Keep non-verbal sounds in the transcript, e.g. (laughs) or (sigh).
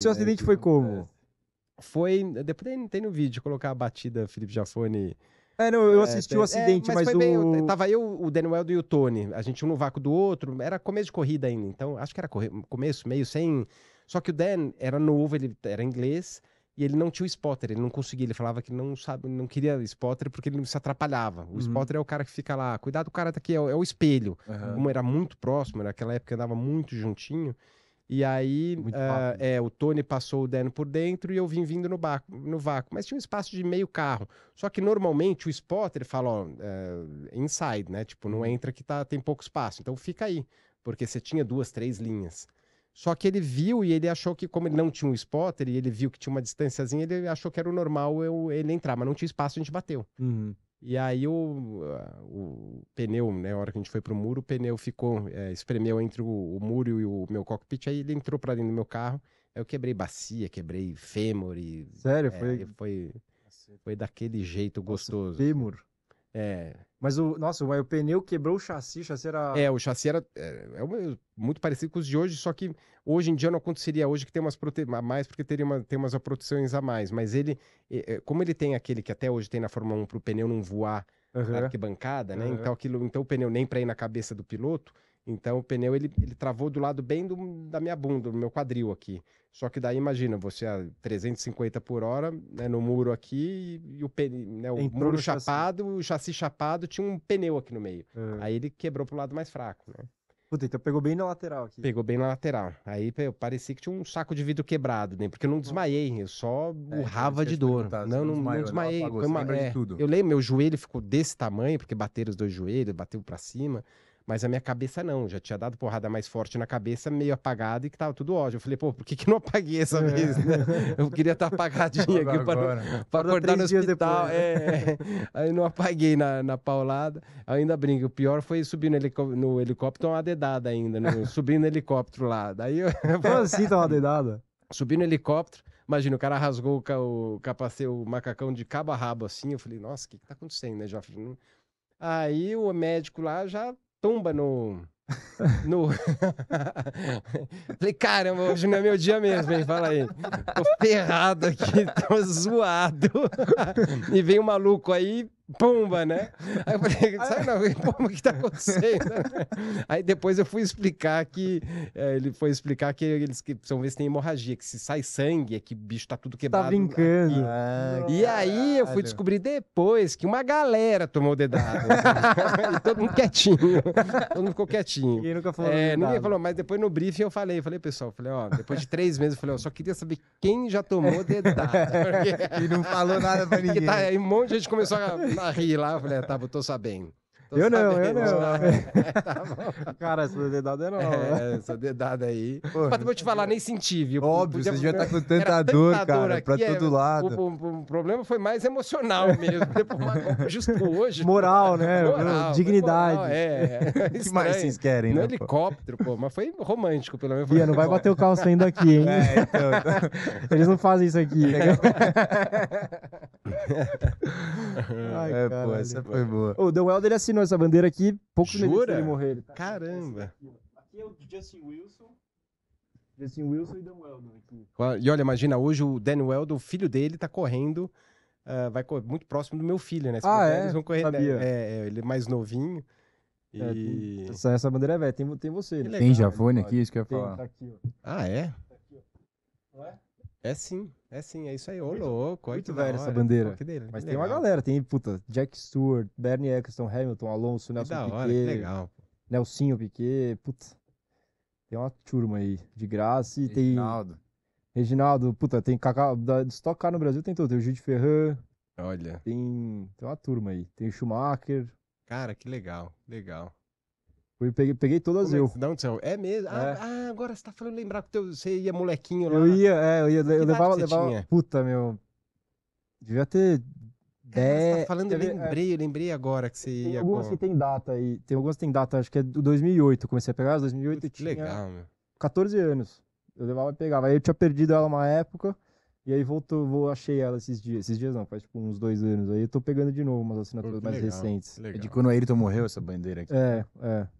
Seu né, acidente foi como? Foi. Depois tem, tem no vídeo, colocar a batida Felipe Jafone. É, não, eu é, assisti é, o acidente, é, mas, mas o... tava eu, o Daniel e o Tony. A gente um no vácuo do outro. Era começo de corrida ainda, então acho que era corre... começo, meio, sem... Só que o Dan era novo, ele era inglês, e ele não tinha o spotter, ele não conseguia. Ele falava que não sabe, não queria spotter porque ele se atrapalhava. O uhum. spotter é o cara que fica lá, cuidado, o cara tá aqui, é o, é o espelho. Uhum. Como era muito próximo, naquela época andava muito juntinho... E aí, uh, é, o Tony passou o Dan por dentro e eu vim vindo no, baco, no vácuo. Mas tinha um espaço de meio carro. Só que normalmente o spotter fala, ó, uh, inside, né? Tipo, não uhum. entra que tá, tem pouco espaço. Então fica aí, porque você tinha duas, três linhas. Só que ele viu e ele achou que, como ele não tinha um spotter e ele viu que tinha uma distânciazinha, ele achou que era o normal eu, ele entrar, mas não tinha espaço, a gente bateu. Uhum. E aí o, o pneu, né, a hora que a gente foi pro muro, o pneu ficou, é, espremeu entre o, o, muro e o meu cockpit, aí ele entrou para dentro do meu carro, aí eu quebrei bacia, quebrei fêmur e... Sério? É, foi... foi... Foi daquele jeito gostoso. Nossa, fêmur? É. Mas o. nosso o pneu quebrou o chassi, o chassi era. É, o chassi era. É, é muito parecido com os de hoje, só que hoje em dia não aconteceria hoje que tem umas proteções a mais, porque teria uma, tem umas proteções a mais. Mas ele. É, como ele tem aquele que até hoje tem na Fórmula 1 para o pneu não voar uhum. na arquibancada, né? Uhum. Então, aquilo, então o pneu nem para ir na cabeça do piloto. Então o pneu ele, ele travou do lado bem do, da minha bunda, do meu quadril aqui. Só que daí imagina, você a 350 por hora, né, no muro aqui, e o, pneu, né, o muro chapado, chassi. o chassi chapado, tinha um pneu aqui no meio. É. Aí ele quebrou pro lado mais fraco, né? Puta, então pegou bem na lateral aqui. Pegou bem na lateral. Aí eu parecia que tinha um saco de vidro quebrado, né? Porque eu não desmaiei, eu só é, burrava é, de dor. Não, não, desmaiou, não desmaiei. Apagou, uma, é, de tudo. Eu lembro, meu joelho ficou desse tamanho, porque bateram os dois joelhos, bateu para cima. Mas a minha cabeça não, já tinha dado porrada mais forte na cabeça, meio apagada e que tava tudo ódio. Eu falei, pô, por que, que não apaguei essa é. vez? Né? Eu queria estar tá apagadinha aqui para, acordar no hospital. Depois, né? é, aí não apaguei na, na paulada. Ainda brinco, o pior foi subir no, no helicóptero uma dedada ainda, no... (laughs) no helicóptero lá. Daí eu... Como assim tá uma (laughs) dedada? Subi no helicóptero, Imagina, o cara rasgou o, capacete, o macacão de cabo a rabo assim. Eu falei, nossa, o que, que tá acontecendo, né? Aí o médico lá já tumba no. (laughs) no... (laughs) Falei, caramba, hoje não é meu dia mesmo, hein? Fala aí. Tô ferrado aqui, (laughs) tô zoado. e vem um maluco aí, Pumba, né? Aí eu falei, (laughs) sai não, Pumba, o que está acontecendo? (laughs) Aí depois eu fui explicar que, é, ele foi explicar que eles que precisam ver se tem hemorragia, que se sai sangue, é que o bicho tá tudo tá quebrado. Tá brincando. Ah, e aí eu fui descobrir depois que uma galera tomou dedada. Né? (laughs) todo mundo quietinho. Todo mundo ficou quietinho. Ninguém nunca falou. É, ninguém falou, mas depois no briefing eu falei, falei, pessoal, falei, ó, depois de três meses eu falei, ó, só queria saber quem já tomou dedada. Porque... E não falou nada pra ninguém. Tá, aí um monte de gente começou a ela rir lá, eu falei, ah, tá, tô sabendo. Tô eu sabendo, não, (laughs) tá é é, né? eu não. tá Cara, essa dedada é nova. É, essa dedada aí. Porra, Mas vou te falar, nem senti, viu? Óbvio, Podia... você devia estar (laughs) tá com tanta dor, tanta cara, dor pra é, todo é... lado. O, o, o, problema foi mais emocional mesmo. Depois, justo hoje. Moral, né? Moral, dignidade. Moral, é. O (laughs) que mais vocês querem, no né? No helicóptero, pô. Mas foi romântico, pelo menos. Ia, não vai bater o carro saindo aqui, hein? É, então, então... Eles não fazem isso aqui. (laughs) Ai, é, pô, essa foi boa. O The Welder assinou essa bandeira aqui pouco minutos ele morrer. Ele tá Caramba. Aqui é o Justin Wilson. Justin Wilson e Dan Weldon aqui. E olha, imagina, hoje o Dan Weldon, o filho dele, tá correndo, uh, vai cor muito próximo do meu filho, né? Se ah, é? Eles vão correr, Sabia. Né? É, é, ele é mais novinho. É, e... tem... essa, essa, bandeira é velha, tem, tem você. Né? Legal, tem Javone aqui, isso que eu ia falar. tá aqui, ah, é? Tá aqui, ó. Não é? É sim, é sim, é isso aí. Ô, muito, louco, muito velho essa bandeira. dele, Mas tem legal. uma galera, tem, puta, Jack Stewart, Bernie Eccleston, Hamilton, Alonso, Nelson que da hora, Piquet. Que legal. Nelsinho Piquet, puta. Tem uma turma aí de graça e Reginaldo. tem. Reginaldo, puta, tem Kaká. Da, Stock Car no Brasil tem todo. Tem o Jude Ferran. Olha. Tem, tem uma turma aí. Tem o Schumacher. Cara, que legal, legal peguei, peguei todas é eu. Não, é? é mesmo? Ah, é. Ah, agora você tá falando lembrar que você ia molequinho lá. Eu ia, é, eu ia. eu levava, levava. Tinha? Puta, meu. Devia ter. Cara, de... tá falando, eu é. lembrei, é... eu lembrei agora que você tem ia. Algumas com... que tem data aí. Tem algumas que tem data, acho que é do 2008. comecei a pegar, 2008 Putz, tinha. legal, meu. 14 anos. Eu levava e pegava. Aí eu tinha perdido ela uma época. E aí voltou, vou, achei ela esses dias. Esses dias não, faz tipo uns dois anos. Aí eu tô pegando de novo umas assinaturas mais legal, recentes. Legal. É de quando o Ayrton morreu essa bandeira aqui. É, é.